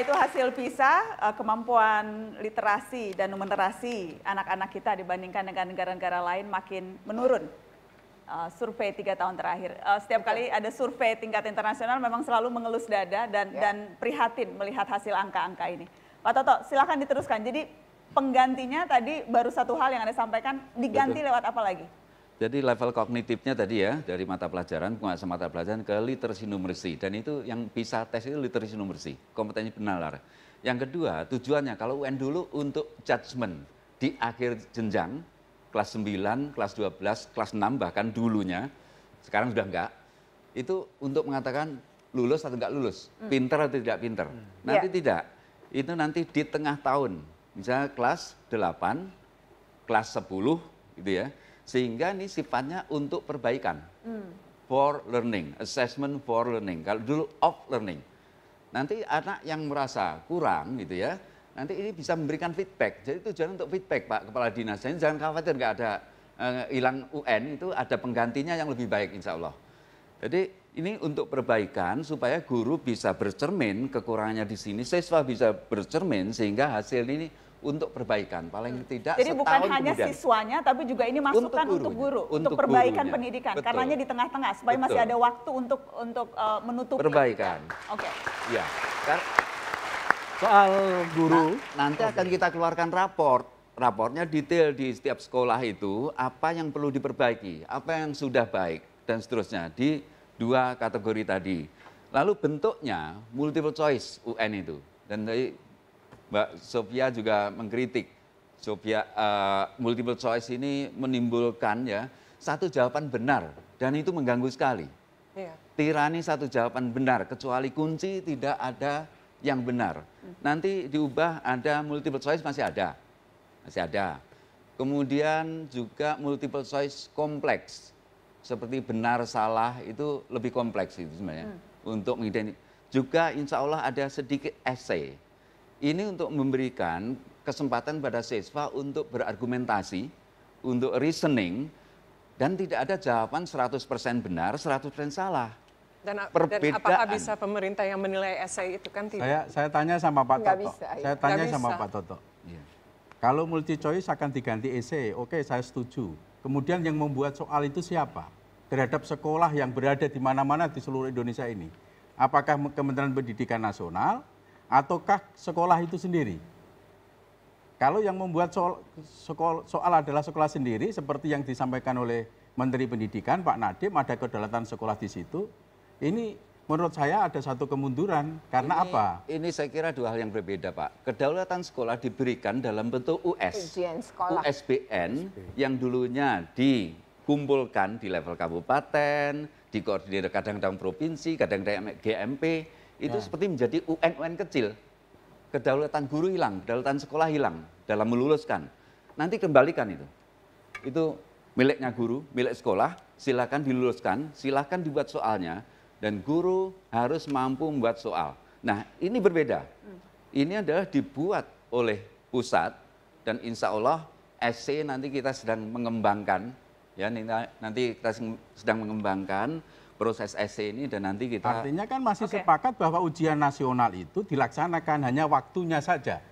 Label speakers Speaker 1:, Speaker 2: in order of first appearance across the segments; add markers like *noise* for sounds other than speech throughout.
Speaker 1: itu hasil PISA, eh, kemampuan literasi dan numerasi anak-anak kita dibandingkan dengan negara-negara lain makin menurun. Eh, survei tiga tahun terakhir. Eh, setiap kali ada survei tingkat internasional memang selalu mengelus dada dan, ya. dan prihatin melihat hasil angka-angka ini. Pak Toto, silahkan diteruskan. Jadi penggantinya tadi baru satu hal yang Anda sampaikan, diganti Betul. lewat apa lagi?
Speaker 2: Jadi level kognitifnya tadi ya dari mata pelajaran penguasaan mata pelajaran ke literasi numerasi dan itu yang bisa tes itu literasi numerasi kompetensi penalar. Yang kedua tujuannya kalau UN dulu untuk judgement di akhir jenjang kelas 9, kelas 12, kelas 6 bahkan dulunya sekarang sudah enggak itu untuk mengatakan lulus atau enggak lulus, hmm. pinter atau tidak pinter. Hmm. Nanti yeah. tidak. Itu nanti di tengah tahun. Misalnya kelas 8, kelas 10 gitu ya sehingga ini sifatnya untuk perbaikan. Hmm. For learning, assessment for learning. Kalau dulu of learning. Nanti anak yang merasa kurang gitu ya, nanti ini bisa memberikan feedback. Jadi tujuan untuk feedback Pak Kepala Dinas. Jadi jangan khawatir nggak ada eh, hilang UN itu ada penggantinya yang lebih baik insya Allah. Jadi ini untuk perbaikan supaya guru bisa bercermin kekurangannya di sini, siswa bisa bercermin sehingga hasil ini untuk perbaikan paling hmm. tidak Jadi setahun bukan hanya kemudian.
Speaker 1: siswanya tapi juga ini masukan untuk, untuk guru untuk, untuk perbaikan gurunya. pendidikan Betul. karenanya di tengah-tengah supaya Betul. masih ada waktu untuk untuk uh, eh, menutup perbaikan. Oke. Okay.
Speaker 2: Ya. Kan soal guru nah, nanti okay. akan kita keluarkan raport. Raportnya detail di setiap sekolah itu apa yang perlu diperbaiki, apa yang sudah baik dan seterusnya di dua kategori tadi. Lalu bentuknya multiple choice UN itu dan dari Mbak Sofia juga mengkritik. Sofia uh, multiple choice ini menimbulkan ya satu jawaban benar dan itu mengganggu sekali. Iya. Tirani satu jawaban benar kecuali kunci tidak ada yang benar. Hmm. Nanti diubah ada multiple choice masih ada. Masih ada. Kemudian juga multiple choice kompleks. Seperti benar salah itu lebih kompleks itu sebenarnya. Hmm. Untuk mengidentifikasi. Juga insya Allah ada sedikit essay ini untuk memberikan kesempatan pada siswa untuk berargumentasi, untuk reasoning, dan tidak ada jawaban 100% benar, 100% salah. Dan, dan apakah bisa
Speaker 1: pemerintah yang menilai esai itu kan tidak?
Speaker 2: Saya,
Speaker 3: saya tanya sama Pak Toto. Bisa, ya. Saya tanya sama Pak Toto. Ya. Kalau multi choice akan diganti esai, oke saya setuju. Kemudian yang membuat soal itu siapa? Terhadap sekolah yang berada di mana-mana di seluruh Indonesia ini. Apakah Kementerian Pendidikan Nasional, ataukah sekolah itu sendiri? Kalau yang membuat soal, soal, soal adalah sekolah sendiri, seperti yang disampaikan oleh Menteri Pendidikan Pak Nadiem, ada kedaulatan sekolah di situ. Ini menurut saya ada satu kemunduran. Karena ini, apa?
Speaker 2: Ini saya kira dua hal yang berbeda, Pak. Kedaulatan sekolah diberikan dalam bentuk US, USBN yang dulunya dikumpulkan di level kabupaten, dikoordinir kadang-kadang provinsi, kadang-kadang GMP itu ya. seperti menjadi UN-UN kecil. Kedaulatan guru hilang, kedaulatan sekolah hilang dalam meluluskan. Nanti kembalikan itu. Itu miliknya guru, milik sekolah, silakan diluluskan, silakan dibuat soalnya, dan guru harus mampu membuat soal. Nah, ini berbeda. Hmm. Ini adalah dibuat oleh pusat, dan insya Allah SC nanti kita sedang mengembangkan, ya nanti kita sedang mengembangkan proses SC ini dan nanti kita
Speaker 3: Artinya kan masih okay. sepakat bahwa ujian nasional itu dilaksanakan hanya waktunya saja.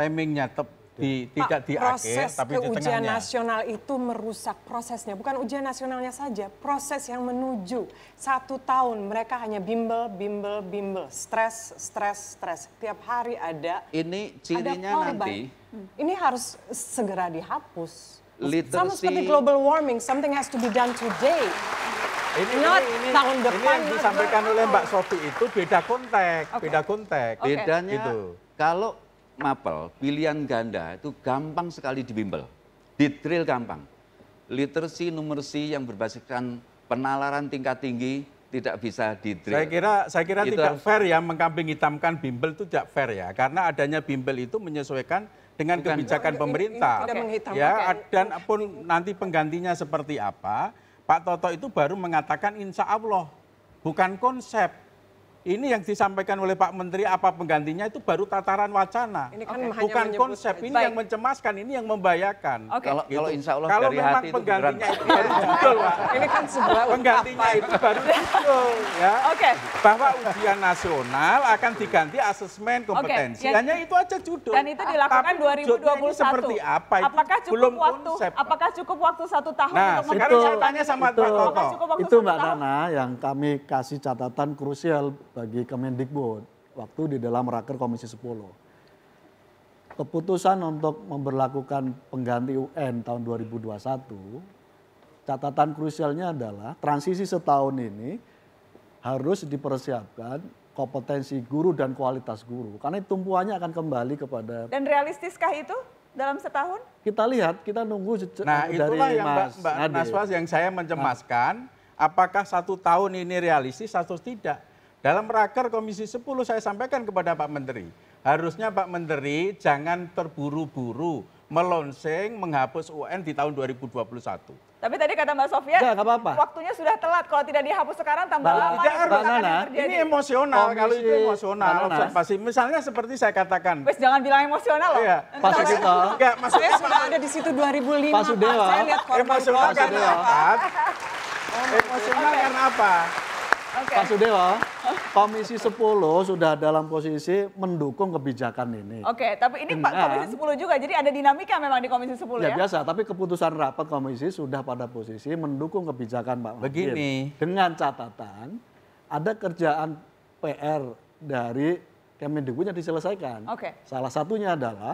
Speaker 3: Timingnya tetap di, Pak, tidak di akhir tapi di ujian nasional
Speaker 1: itu merusak prosesnya, bukan ujian nasionalnya saja, proses yang menuju satu tahun mereka hanya bimbel, bimbel, bimbel, stres, stres, stres. Tiap hari ada
Speaker 2: ini cirinya ada nanti.
Speaker 1: Hmm. Ini harus segera dihapus. Literacy. Sama seperti global warming, something has to be done today
Speaker 3: ini, Not ini, ini, tahun depan. yang disampaikan oleh Mbak Sofi itu beda konteks, okay. beda konteks. Okay. Bedanya itu. kalau mapel
Speaker 2: pilihan ganda itu gampang sekali dibimbel, Ditril gampang. Literasi numerasi yang berbasiskan penalaran tingkat tinggi tidak bisa didrill. Saya kira saya kira itu tidak fair
Speaker 3: ya mengkambing hitamkan bimbel itu tidak fair ya karena adanya bimbel itu menyesuaikan dengan Bukan. kebijakan pemerintah. Ini, ini, ya dan pun nanti penggantinya seperti apa Pak Toto itu baru mengatakan insya Allah, bukan konsep ini yang disampaikan oleh Pak Menteri apa penggantinya itu baru tataran wacana, ini kan okay. bukan konsep. Ini baik. yang mencemaskan, ini yang membahayakan. Okay. Kalau, kalau gitu. Insya Allah kalau dari memang hati penggantinya itu, itu baru judul, Pak. *laughs* Ini kan sebuah penggantinya apa? itu baru judul, ya. Oke. Okay. Bahwa ujian nasional akan diganti asesmen kompetensi. Okay. Hanya itu aja judul. Dan itu dilakukan Tapi 2021. seperti apa? Itu apakah cukup
Speaker 1: belum waktu? Konsep, apakah cukup waktu satu tahun nah,
Speaker 4: untuk sekarang saya tanya sama itu, Pak Toto. Itu Mbak Nana yang kami kasih catatan krusial bagi Kemendikbud waktu di dalam raker Komisi 10. Keputusan untuk memperlakukan pengganti UN tahun 2021, catatan krusialnya adalah transisi setahun ini harus dipersiapkan kompetensi guru dan kualitas guru. Karena tumpuannya akan kembali kepada...
Speaker 1: Dan realistiskah itu? dalam setahun?
Speaker 4: Kita lihat, kita nunggu Nah dari itulah yang Mas Mbak, Mbak Naswas
Speaker 3: yang saya nah. mencemaskan. Apakah satu tahun ini realistis atau tidak? Dalam raker Komisi 10 saya sampaikan kepada Pak Menteri, harusnya Pak Menteri jangan terburu-buru melonseng menghapus UN di tahun 2021.
Speaker 1: Tapi tadi kata Mbak Sofia, Nggak, apa -apa. waktunya sudah telat. Kalau tidak dihapus sekarang tambah lama. Tidak, Mbak
Speaker 3: ini emosional. Komisi... Kalau itu emosional, Pasti. Misalnya seperti saya katakan.
Speaker 1: Wes jangan bilang emosional loh. Iya. Pas kita. Enggak, maksudnya saya sudah ada di situ 2005. Pas sudah Saya lihat korban. Emosional
Speaker 4: karena apa?
Speaker 1: Emosional karena apa? Okay. Pak Sudewa,
Speaker 4: Komisi 10 sudah dalam posisi mendukung kebijakan ini.
Speaker 1: Oke, tapi ini Pak Komisi 10 juga, jadi ada dinamika memang di Komisi 10 ya? Ya biasa,
Speaker 4: tapi keputusan rapat komisi sudah pada posisi mendukung kebijakan Pak Begini. Dengan catatan, ada kerjaan PR dari Kemendikbudnya diselesaikan. Oke. Salah satunya adalah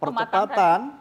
Speaker 4: percepatan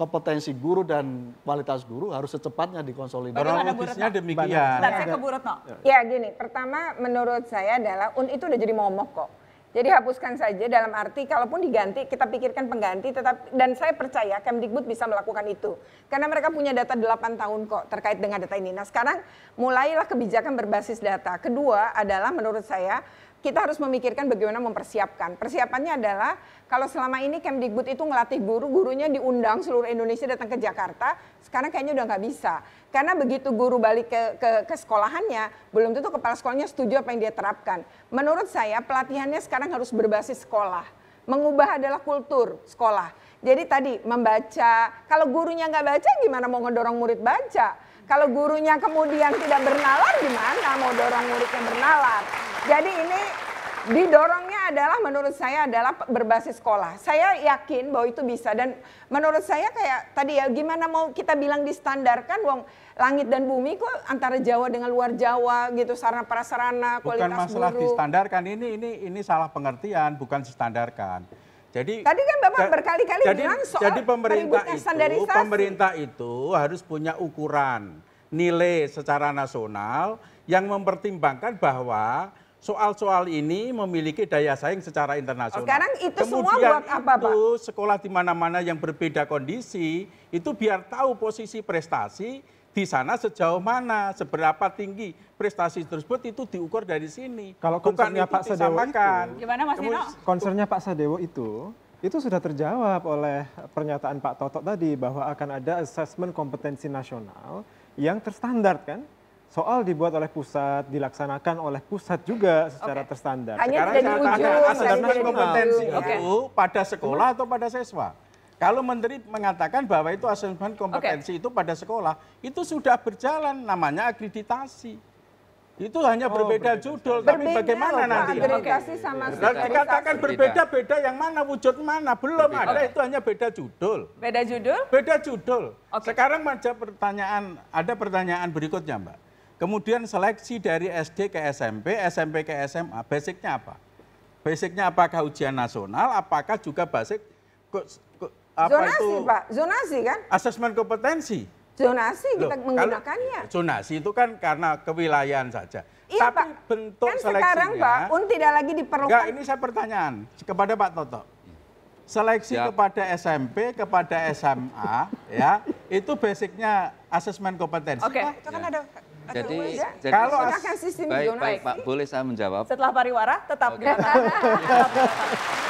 Speaker 4: kompetensi guru dan kualitas guru harus secepatnya dikonsolidasi. Kronologisnya demikian. Bentar, saya iya, ke Bu Retno.
Speaker 5: Ya gini, pertama menurut saya adalah UN itu udah jadi momok kok. Jadi hapuskan saja dalam arti kalaupun diganti kita pikirkan pengganti tetap dan saya percaya Kemdikbud bisa melakukan itu. Karena mereka punya data 8 tahun kok terkait dengan data ini. Nah, sekarang mulailah kebijakan berbasis data. Kedua adalah menurut saya kita harus memikirkan bagaimana mempersiapkan. Persiapannya adalah kalau selama ini Kemdikbud itu ngelatih guru, gurunya diundang seluruh Indonesia datang ke Jakarta, sekarang kayaknya udah nggak bisa. Karena begitu guru balik ke, ke, ke sekolahannya, belum tentu kepala sekolahnya setuju apa yang dia terapkan. Menurut saya pelatihannya sekarang harus berbasis sekolah. Mengubah adalah kultur sekolah. Jadi tadi membaca, kalau gurunya nggak baca gimana mau ngedorong murid baca? Kalau gurunya kemudian tidak bernalar gimana mau dorong muridnya bernalar? Jadi ini didorongnya adalah menurut saya adalah berbasis sekolah. Saya yakin bahwa itu bisa dan menurut saya kayak tadi ya gimana mau kita bilang distandarkan wong langit dan bumi kok antara Jawa dengan luar Jawa gitu sarana prasarana kualitas Bukan masalah guru.
Speaker 3: distandarkan ini ini ini salah pengertian bukan distandarkan. Jadi tadi kan Bapak berkali-kali bilang soal jadi pemerintah itu pemerintah itu harus punya ukuran nilai secara nasional yang mempertimbangkan bahwa soal-soal ini memiliki daya saing secara internasional. Sekarang itu Kemudian semua buat apa, Pak? Itu sekolah di mana-mana yang berbeda kondisi, itu biar tahu posisi prestasi di sana sejauh mana, seberapa tinggi prestasi tersebut itu diukur dari sini. Kalau konsernya Pak Sadewo itu, gimana Mas Nino? Konsernya Pak Sadewo itu itu sudah terjawab oleh pernyataan Pak Toto tadi bahwa akan ada asesmen kompetensi nasional yang terstandar kan soal dibuat oleh pusat, dilaksanakan oleh pusat juga secara okay. terstandar. Hanya Sekarang tidak diuji. Asesmen kompetensi itu pada sekolah atau pada siswa? Kalau menteri mengatakan bahwa itu asesmen kompetensi okay. itu pada sekolah, itu sudah berjalan namanya akreditasi. Itu hanya oh, berbeda, berbeda judul, berbeda, tapi bagaimana loh, nanti? Akreditasi okay. sama Dan dikatakan berbeda-beda yang mana wujud mana belum berbeda. ada itu hanya beda judul. Beda judul? Beda judul. Okay. Sekarang ada pertanyaan, ada pertanyaan berikutnya, Mbak Kemudian seleksi dari SD ke SMP, SMP ke SMA, basicnya apa? Basicnya apakah ujian nasional, apakah juga basic ke, ke, apa zonasi, itu? Pak. Zonasi kan? Asesmen kompetensi.
Speaker 5: Zonasi kita Loh, menggunakannya. Kalau,
Speaker 3: zonasi itu kan karena kewilayahan saja. Iya, Tapi Pak. bentuk kan seleksinya. sekarang Pak, UN tidak lagi diperlukan. Enggak, ini saya pertanyaan kepada Pak Toto. Seleksi ya. kepada SMP, kepada SMA, ya, itu basicnya asesmen kompetensi. Oke. Okay.
Speaker 1: itu kan ya. ada jadi, jadi
Speaker 2: kalau sistem baik, baik, Pak, boleh saya menjawab.
Speaker 1: Setelah pariwara tetap okay. *laughs* di tetap, *laughs*